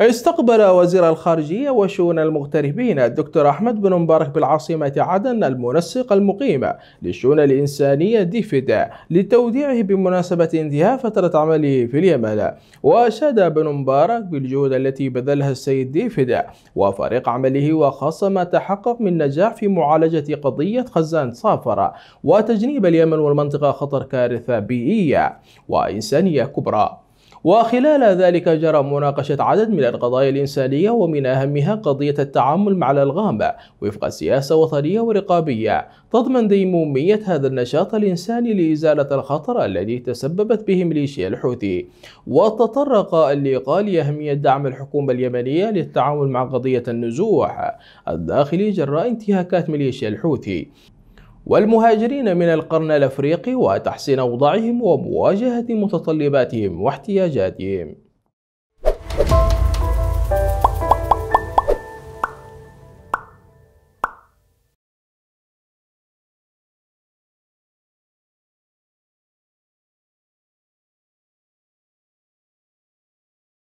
استقبل وزير الخارجية وشؤون المغتربين الدكتور أحمد بن مبارك بالعاصمة عدن المنسق المقيم للشؤون الإنسانية ديفيد لتوديعه بمناسبة انتهاء فترة عمله في اليمن وأشاد بن مبارك بالجهود التي بذلها السيد ديفيد وفريق عمله وخاصة ما تحقق من نجاح في معالجة قضية خزان صافرة وتجنيب اليمن والمنطقة خطر كارثة بيئية وإنسانية كبرى وخلال ذلك جرى مناقشة عدد من القضايا الإنسانية ومن أهمها قضية التعامل مع الألغام وفق سياسة وطنية ورقابية تضمن ديمومية هذا النشاط الإنساني لإزالة الخطر الذي تسببت به ميليشيا الحوثي وتطرق اللقاء لأهمية دعم الحكومة اليمنية للتعامل مع قضية النزوح الداخلي جراء انتهاكات ميليشيا الحوثي والمهاجرين من القرن الأفريقي وتحسين أوضاعهم ومواجهة متطلباتهم واحتياجاتهم